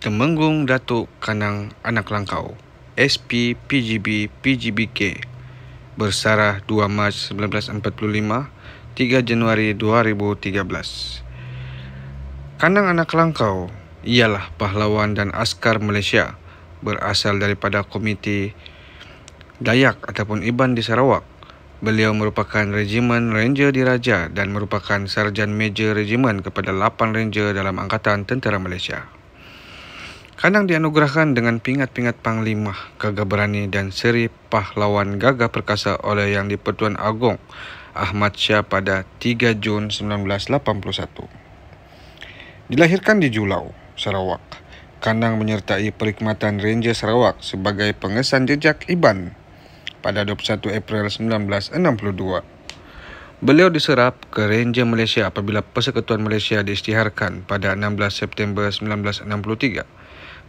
Temenggung Datuk Kanang Anak Langkau SPPGB-PGBK Bersarah 2 Mac 1945 3 Januari 2013 Kanang Anak Langkau ialah pahlawan dan askar Malaysia berasal daripada komiti Dayak ataupun Iban di Sarawak. Beliau merupakan Regimen Ranger Diraja dan merupakan Sarjan Major Regimen kepada 8 Ranger dalam Angkatan Tentera Malaysia. Kandang dianugerahkan dengan pingat-pingat panglima gagah berani dan seri pahlawan gagah perkasa oleh Yang Dipertuan pertuan Agong Ahmad Syah pada 3 Jun 1981. Dilahirkan di Julau, Sarawak, Kandang menyertai perkhidmatan Ranger Sarawak sebagai pengesan jejak Iban pada 21 April 1962. Beliau diserap ke Ranger Malaysia apabila Persekutuan Malaysia diisytiharkan pada 16 September 1963.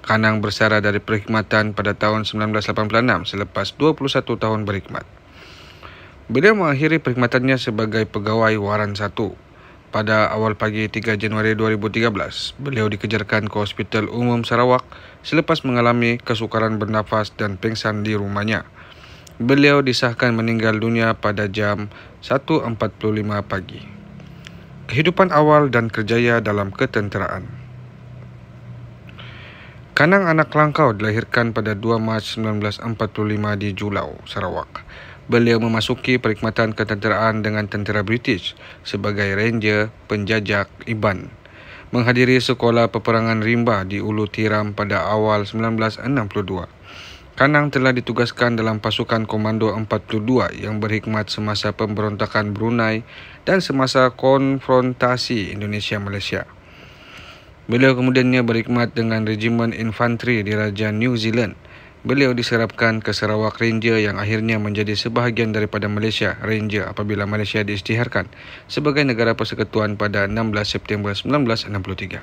Kanang bersara dari perkhidmatan pada tahun 1986 selepas 21 tahun berkhidmat. Beliau mengakhiri perkhidmatannya sebagai pegawai waran 1. Pada awal pagi 3 Januari 2013, beliau dikejarkan ke Hospital Umum Sarawak selepas mengalami kesukaran bernafas dan pingsan di rumahnya. Beliau disahkan meninggal dunia pada jam 1.45 pagi. Kehidupan awal dan kerjaya dalam ketenteraan. Kanang anak Langkau dilahirkan pada 2 Mac 1945 di Julau, Sarawak. Beliau memasuki perkhidmatan ketenteraan dengan tentera British sebagai ranger penjajak Iban. Menghadiri sekolah peperangan rimba di Ulu Tiram pada awal 1962. Kanang telah ditugaskan dalam pasukan Komando 42 yang berkhidmat semasa pemberontakan Brunei dan semasa konfrontasi Indonesia-Malaysia. Beliau kemudiannya berkhidmat dengan Regiment Infanteri di Raja New Zealand. Beliau diserapkan ke Sarawak Ranger yang akhirnya menjadi sebahagian daripada Malaysia Ranger apabila Malaysia diisytiharkan sebagai negara persekutuan pada 16 September 1963.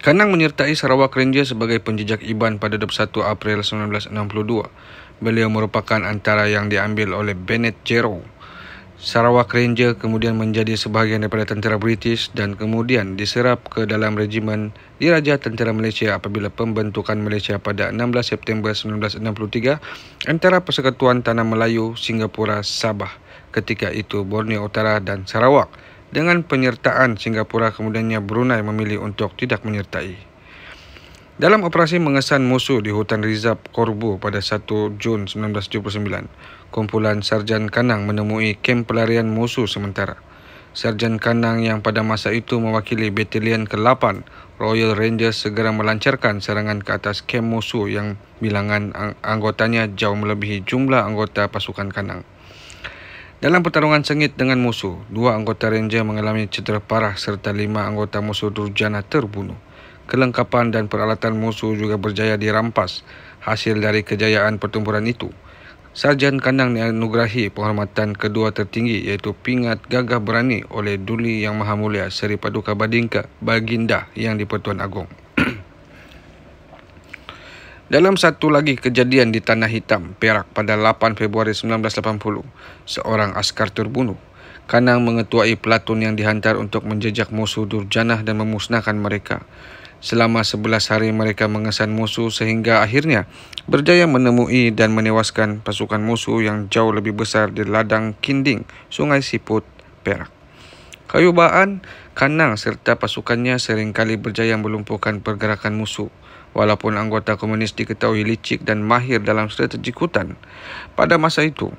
Kanang menyertai Sarawak Ranger sebagai penjejak Iban pada 21 April 1962. Beliau merupakan antara yang diambil oleh Bennett Jerome Sarawak Ranger kemudian menjadi sebahagian daripada tentera British dan kemudian diserap ke dalam regimen Diraja Tentera Malaysia apabila pembentukan Malaysia pada 16 September 1963 antara Persekutuan Tanah Melayu, Singapura, Sabah ketika itu Borneo Utara dan Sarawak dengan penyertaan Singapura kemudiannya Brunei memilih untuk tidak menyertai. Dalam operasi mengesan musuh di hutan Rizab Korbu pada 1 Jun 1979, kumpulan Sarjan Kanang menemui kem pelarian musuh sementara. Sarjan Kanang yang pada masa itu mewakili Batalion ke-8 Royal Rangers segera melancarkan serangan ke atas kem musuh yang bilangan anggotanya jauh melebihi jumlah anggota pasukan Kanang. Dalam pertarungan sengit dengan musuh, dua anggota Ranger mengalami cedera parah serta lima anggota musuh Durjana terbunuh. Kelengkapan dan peralatan musuh juga berjaya dirampas hasil dari kejayaan pertempuran itu. Sarjan kandang dianugerahi penghormatan kedua tertinggi iaitu pingat gagah berani oleh Duli Yang Maha Mulia Seri Paduka Badingka Baginda Yang di-Pertuan Agong. Dalam satu lagi kejadian di Tanah Hitam, Perak pada 8 Februari 1980, seorang askar terbunuh. Kanang mengetuai pelatun yang dihantar untuk menjejak musuh durjanah dan memusnahkan mereka selama 11 hari mereka mengesan musuh sehingga akhirnya berjaya menemui dan menewaskan pasukan musuh yang jauh lebih besar di ladang Kinding, Sungai Siput, Perak. Kayubaan, Kanang serta pasukannya seringkali berjaya melumpuhkan pergerakan musuh. Walaupun anggota komunis diketahui licik dan mahir dalam strategi hutan, pada masa itu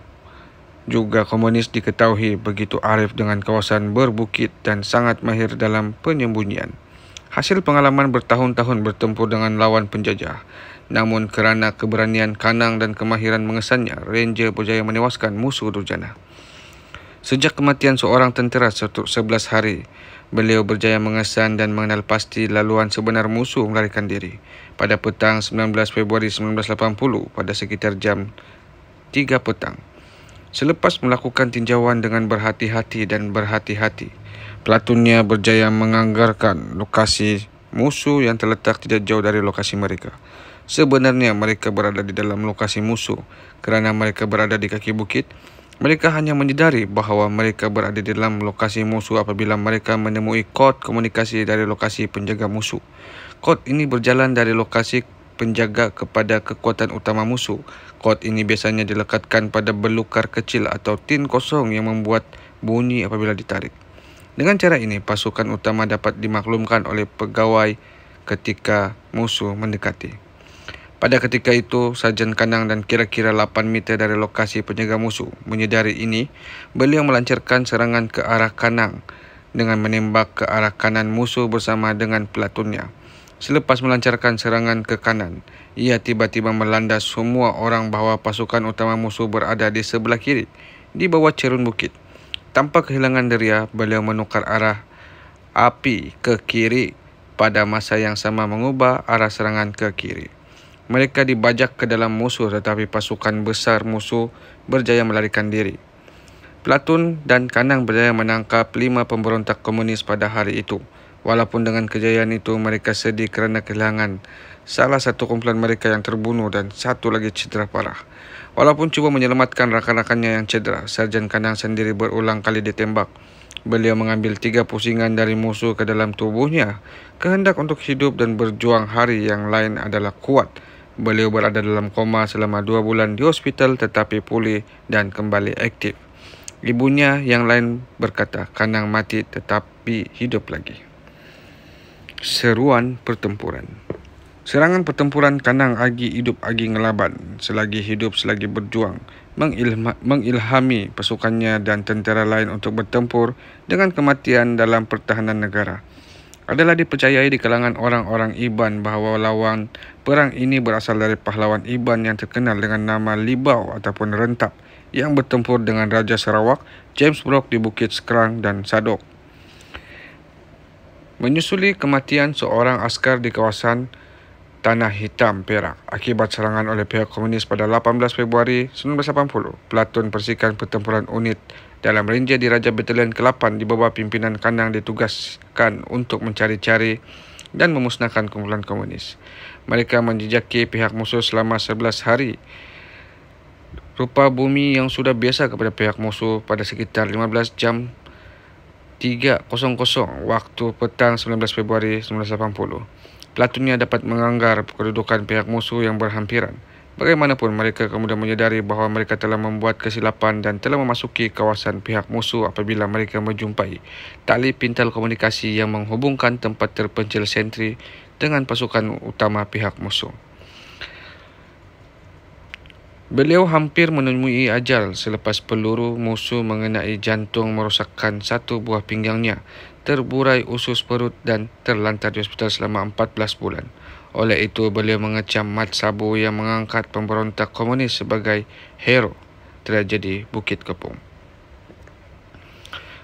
juga komunis diketahui begitu arif dengan kawasan berbukit dan sangat mahir dalam penyembunyian hasil pengalaman bertahun-tahun bertempur dengan lawan penjajah. Namun kerana keberanian kanang dan kemahiran mengesannya, Ranger berjaya menewaskan musuh Durjana. Sejak kematian seorang tentera setuk sebelas hari, beliau berjaya mengesan dan mengenal pasti laluan sebenar musuh melarikan diri. Pada petang 19 Februari 1980, pada sekitar jam 3 petang, selepas melakukan tinjauan dengan berhati-hati dan berhati-hati, Platunnya berjaya menganggarkan lokasi musuh yang terletak tidak jauh dari lokasi mereka. Sebenarnya mereka berada di dalam lokasi musuh kerana mereka berada di kaki bukit. Mereka hanya menyedari bahawa mereka berada di dalam lokasi musuh apabila mereka menemui kod komunikasi dari lokasi penjaga musuh. Kod ini berjalan dari lokasi penjaga kepada kekuatan utama musuh. Kod ini biasanya dilekatkan pada belukar kecil atau tin kosong yang membuat bunyi apabila ditarik. Dengan cara ini, pasukan utama dapat dimaklumkan oleh pegawai ketika musuh mendekati. Pada ketika itu, sarjan kandang dan kira-kira 8 meter dari lokasi penjaga musuh menyedari ini, beliau melancarkan serangan ke arah kanang dengan menembak ke arah kanan musuh bersama dengan pelatunnya. Selepas melancarkan serangan ke kanan, ia tiba-tiba melanda semua orang bahawa pasukan utama musuh berada di sebelah kiri, di bawah cerun bukit tanpa kehilangan deria beliau menukar arah api ke kiri pada masa yang sama mengubah arah serangan ke kiri. Mereka dibajak ke dalam musuh tetapi pasukan besar musuh berjaya melarikan diri. Platon dan Kanang berjaya menangkap lima pemberontak komunis pada hari itu. Walaupun dengan kejayaan itu mereka sedih kerana kehilangan salah satu kumpulan mereka yang terbunuh dan satu lagi cedera parah. Walaupun cuba menyelamatkan rakan-rakannya yang cedera, Sarjan Kanang sendiri berulang kali ditembak. Beliau mengambil tiga pusingan dari musuh ke dalam tubuhnya. Kehendak untuk hidup dan berjuang hari yang lain adalah kuat. Beliau berada dalam koma selama dua bulan di hospital tetapi pulih dan kembali aktif. Ibunya yang lain berkata, Kanang mati tetapi hidup lagi. Seruan Pertempuran Serangan pertempuran kanang agi hidup agi ngelaban, selagi hidup selagi berjuang, mengilma, mengilhami pasukannya dan tentera lain untuk bertempur dengan kematian dalam pertahanan negara. Adalah dipercayai di kalangan orang-orang Iban bahawa lawan perang ini berasal dari pahlawan Iban yang terkenal dengan nama Libau ataupun Rentap yang bertempur dengan Raja Sarawak, James Brooke di Bukit Skrang dan Sadok. Menyusuli kematian seorang askar di kawasan Sarawak, Tanah Hitam Perak akibat serangan oleh pihak komunis pada 18 Februari 1980. Pelatun Persikan Pertempuran Unit dalam Ranger di Raja Batalion ke-8 di bawah pimpinan Kanang ditugaskan untuk mencari-cari dan memusnahkan kumpulan komunis. Mereka menjejaki pihak musuh selama 11 hari. Rupa bumi yang sudah biasa kepada pihak musuh pada sekitar 15 jam 3.00 waktu petang 19 Februari 1980. Platonia dapat menganggar kedudukan pihak musuh yang berhampiran. Bagaimanapun, mereka kemudian menyedari bahawa mereka telah membuat kesilapan dan telah memasuki kawasan pihak musuh apabila mereka menjumpai tali pintal komunikasi yang menghubungkan tempat terpencil sentri dengan pasukan utama pihak musuh. Beliau hampir menemui ajal selepas peluru musuh mengenai jantung merosakkan satu buah pinggangnya terburai usus perut dan terlantar di hospital selama 14 bulan. Oleh itu, beliau mengecam Mat Sabu yang mengangkat pemberontak komunis sebagai hero tragedi Bukit Kepung.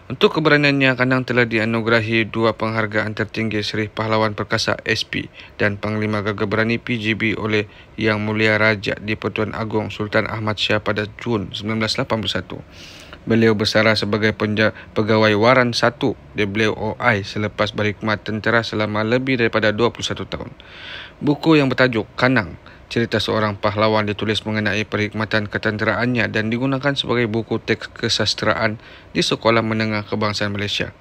Untuk keberaniannya, Kanang telah dianugerahi dua penghargaan tertinggi Seri Pahlawan Perkasa SP dan Panglima Gagah Berani PGB oleh Yang Mulia Raja di Pertuan Agong Sultan Ahmad Shah pada Jun 1981. Beliau bersara sebagai pegawai waran 1 WOI selepas berkhidmat tentera selama lebih daripada 21 tahun. Buku yang bertajuk Kanang, cerita seorang pahlawan ditulis mengenai perkhidmatan ketenteraannya dan digunakan sebagai buku teks kesastraan di Sekolah Menengah Kebangsaan Malaysia.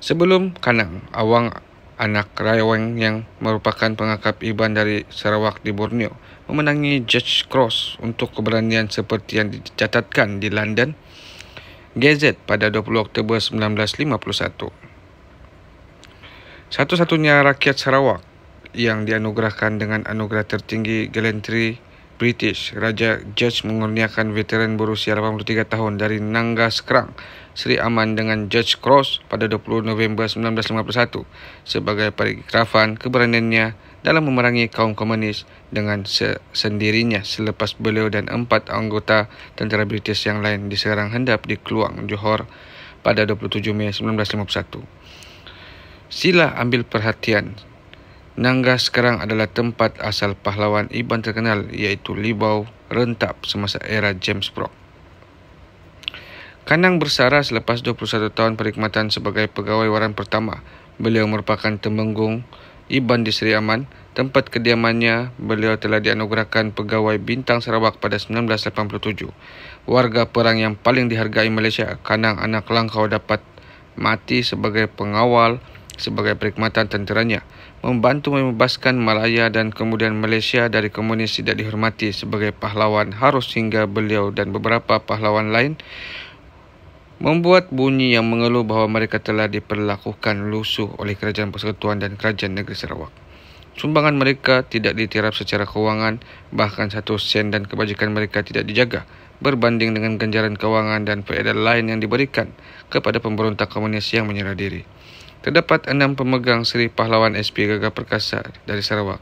Sebelum Kanang, Awang anak Raiweng yang merupakan pengakap Iban dari Sarawak di Borneo, memenangi Judge Cross untuk keberanian seperti yang dicatatkan di London Gazette pada 20 Oktober 1951. Satu-satunya rakyat Sarawak yang dianugerahkan dengan anugerah tertinggi Gallantry British, Raja Judge mengurniakan veteran berusia 83 tahun dari Nangga Skrang Sri Aman dengan George Cross pada 20 November 1951 sebagai perikrafan keberaniannya dalam memerangi kaum komunis dengan sendirinya selepas beliau dan empat anggota tentera British yang lain diserang hendap di Keluang Johor pada 27 Mei 1951. Sila ambil perhatian. Nangga sekarang adalah tempat asal pahlawan Iban terkenal iaitu Libau Rentap semasa era James Brooke. Kanang bersara selepas 21 tahun perkhidmatan sebagai pegawai waran pertama. Beliau merupakan temenggung Iban di Seri Aman. Tempat kediamannya, beliau telah dianugerahkan pegawai bintang Sarawak pada 1987. Warga perang yang paling dihargai Malaysia, Kanang anak langkau dapat mati sebagai pengawal sebagai perkhidmatan tenteranya. Membantu membebaskan Malaya dan kemudian Malaysia dari komunis tidak dihormati sebagai pahlawan harus hingga beliau dan beberapa pahlawan lain membuat bunyi yang mengeluh bahawa mereka telah diperlakukan lusuh oleh Kerajaan Persekutuan dan Kerajaan Negeri Sarawak. Sumbangan mereka tidak ditirap secara kewangan, bahkan satu sen dan kebajikan mereka tidak dijaga berbanding dengan ganjaran kewangan dan faedah lain yang diberikan kepada pemberontak komunis yang menyerah diri. Terdapat enam pemegang Seri Pahlawan SP Gagah Perkasa dari Sarawak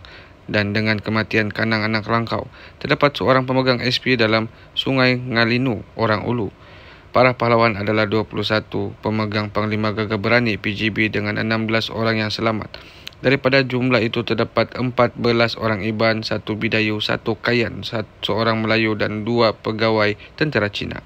dan dengan kematian kanang anak Kelangkau, terdapat seorang pemegang SP dalam Sungai Ngalinu, Orang Ulu Para pahlawan adalah 21 pemegang panglima gagah berani PGB dengan 16 orang yang selamat. Daripada jumlah itu terdapat 14 orang Iban, 1 Bidayu, 1 Kayan, 1 seorang Melayu dan 2 pegawai tentera Cina.